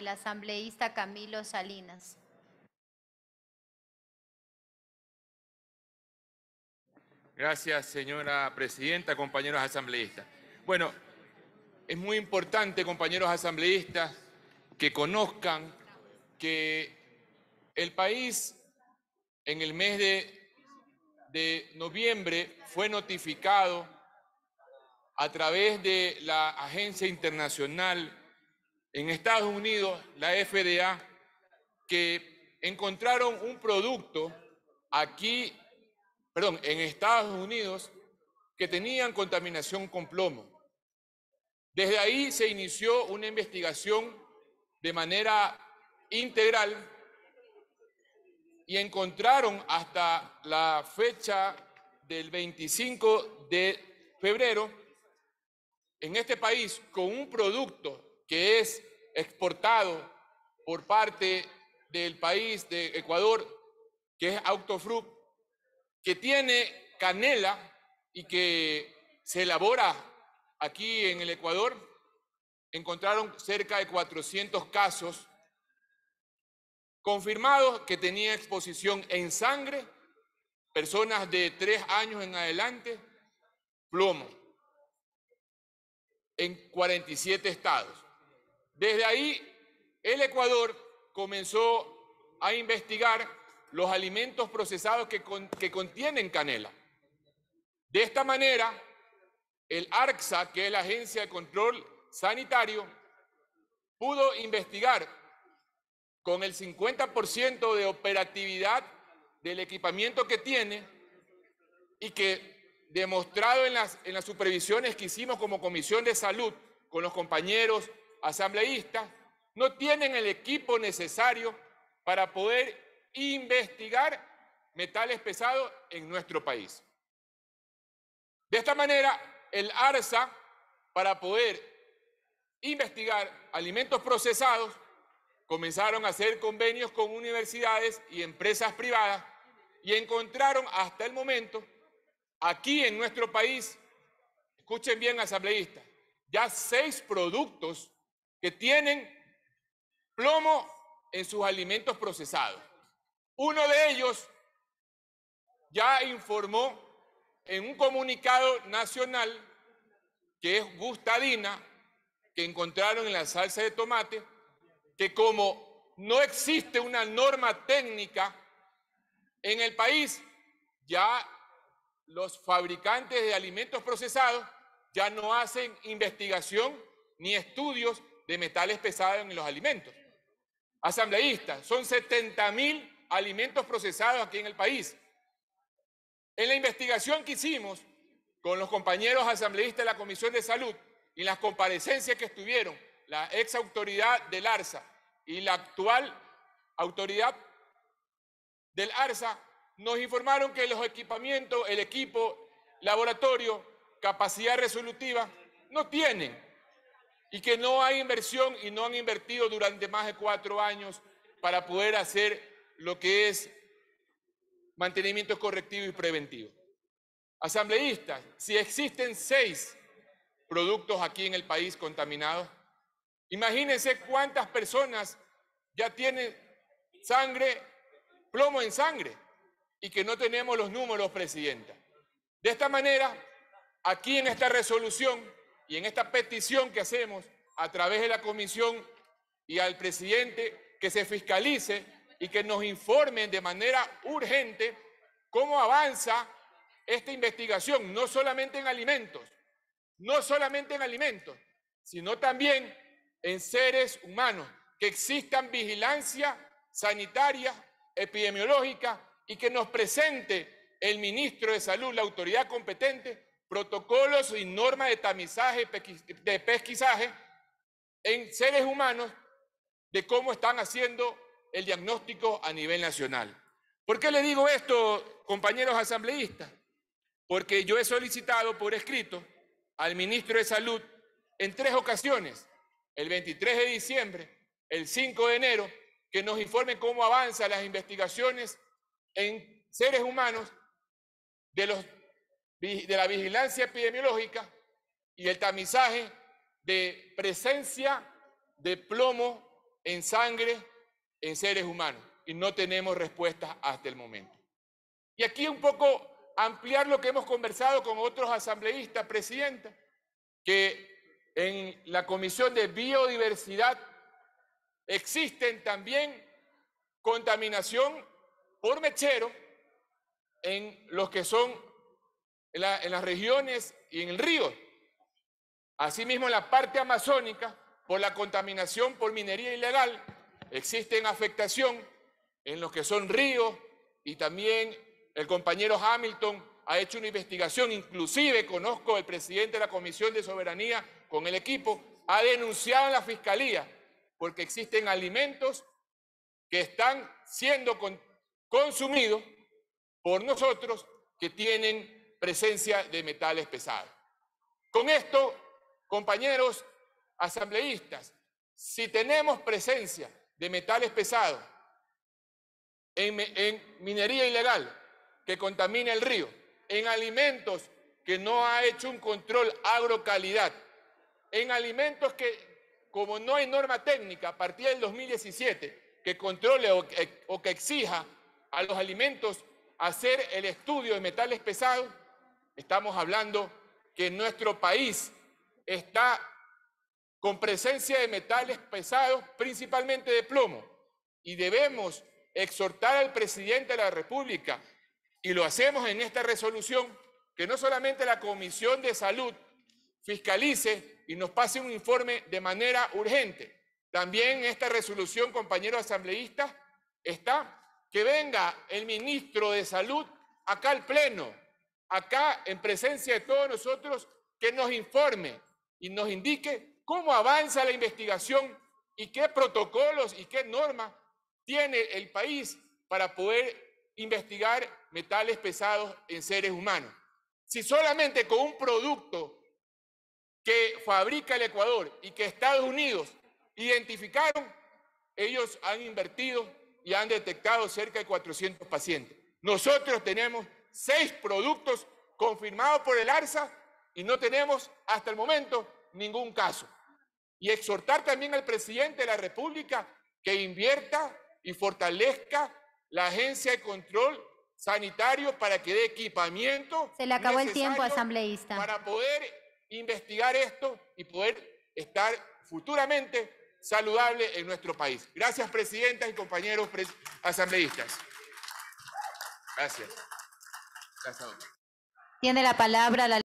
el asambleísta Camilo Salinas. Gracias, señora presidenta, compañeros asambleístas. Bueno, es muy importante, compañeros asambleístas, que conozcan que el país en el mes de, de, noviembre fue notificado a través de la Agencia Internacional en Estados Unidos, la FDA, que encontraron un producto aquí, perdón, en Estados Unidos, que tenían contaminación con plomo. Desde ahí se inició una investigación de manera integral y encontraron hasta la fecha del 25 de febrero en este país con un producto que es exportado por parte del país de Ecuador, que es Autofruit, que tiene canela y que se elabora aquí en el Ecuador, encontraron cerca de 400 casos confirmados que tenía exposición en sangre, personas de tres años en adelante, plomo, en 47 estados. Desde ahí, el Ecuador comenzó a investigar los alimentos procesados que, contienen canela. De esta manera, el ARCSA, que es la Agencia de Control Sanitario, pudo investigar con el 50% de operatividad del equipamiento que tiene y que demostrado en las, en las supervisiones que hicimos como Comisión de Salud con los compañeros asambleístas no tienen el equipo necesario para poder investigar metales pesados en nuestro país. De esta manera, el ARSA, para poder investigar alimentos procesados, comenzaron a hacer convenios con universidades y empresas privadas y encontraron hasta el momento, aquí en nuestro país, escuchen bien asambleístas, ya seis productos que tienen plomo en sus alimentos procesados. Uno de ellos ya informó en un comunicado nacional que es Gustadina, que encontraron en la salsa de tomate, que como no existe una norma técnica en el país, ya los fabricantes de alimentos procesados ya no hacen investigación ni estudios de metales pesados en los alimentos. Asambleístas, son 70 mil alimentos procesados aquí en el país. En la investigación que hicimos con los compañeros asambleístas de la Comisión de Salud y las comparecencias que estuvieron la ex autoridad del ARSA y la actual autoridad del ARSA, nos informaron que los equipamientos, el equipo, laboratorio, capacidad resolutiva, no tienen y que no hay inversión y no han invertido durante más de cuatro años para poder hacer lo que es mantenimiento correctivo y preventivo. Asambleístas, si existen seis productos aquí en el país contaminados, imagínense cuántas personas ya tienen sangre, plomo en sangre, y que no tenemos los números, Presidenta. De esta manera, aquí en esta resolución y en esta petición que hacemos a través de la comisión y al presidente que se fiscalice y que nos informen de manera urgente cómo avanza esta investigación, no solamente en alimentos, no solamente en alimentos, sino también en seres humanos, que existan vigilancia sanitaria, epidemiológica y que nos presente el ministro de Salud, la autoridad competente, protocolos y normas de tamizaje, de pesquisaje en seres humanos de cómo están haciendo el diagnóstico a nivel nacional. ¿Por qué le digo esto, compañeros asambleístas? Porque yo he solicitado por escrito al ministro de Salud en tres ocasiones, el 23 de diciembre, el 5 de enero, que nos informe cómo avanzan las investigaciones en seres humanos de los de la vigilancia epidemiológica y el tamizaje de presencia de plomo en sangre en seres humanos. Y no tenemos respuestas hasta el momento. Y aquí un poco ampliar lo que hemos conversado con otros asambleístas, presidenta, que en la Comisión de Biodiversidad existen también contaminación por mechero en los que son en, las regiones y en el río. Asimismo, en la parte amazónica, por la contaminación por minería ilegal, existen afectación en los que son ríos y también el compañero Hamilton ha hecho una investigación, inclusive conozco el presidente de la Comisión de Soberanía con el equipo, ha denunciado en la Fiscalía porque existen alimentos que están siendo consumidos por nosotros que tienen presencia de metales pesados. Con esto, compañeros asambleístas, si tenemos presencia de metales pesados en, minería ilegal que contamina el río, en alimentos que no ha hecho un control agrocalidad, en alimentos que, como no hay norma técnica a partir del 2017 que controle o que exija a los alimentos hacer el estudio de metales pesados, Estamos hablando que nuestro país está con presencia de metales pesados, principalmente de plomo, y debemos exhortar al presidente de la República, y lo hacemos en esta resolución, que no solamente la Comisión de Salud fiscalice y nos pase un informe de manera urgente, también esta resolución, compañeros asambleístas, está que venga el ministro de Salud acá al Pleno acá en presencia de todos nosotros que nos informe y nos indique cómo avanza la investigación y qué protocolos y qué normas tiene el país para poder investigar metales pesados en seres humanos. Si solamente con un producto que fabrica el Ecuador y que Estados Unidos identificaron, ellos han invertido y han detectado cerca de 400 pacientes. Nosotros tenemos seis productos confirmados por el ARSA y no tenemos hasta el momento ningún caso. Y exhortar también al presidente de la República que invierta y fortalezca la agencia de control sanitario para que dé equipamiento. Se le acabó el tiempo, asambleísta. Para poder investigar esto y poder estar futuramente saludable en nuestro país. Gracias, Presidenta y compañeros asambleístas. Gracias. Tiene la palabra la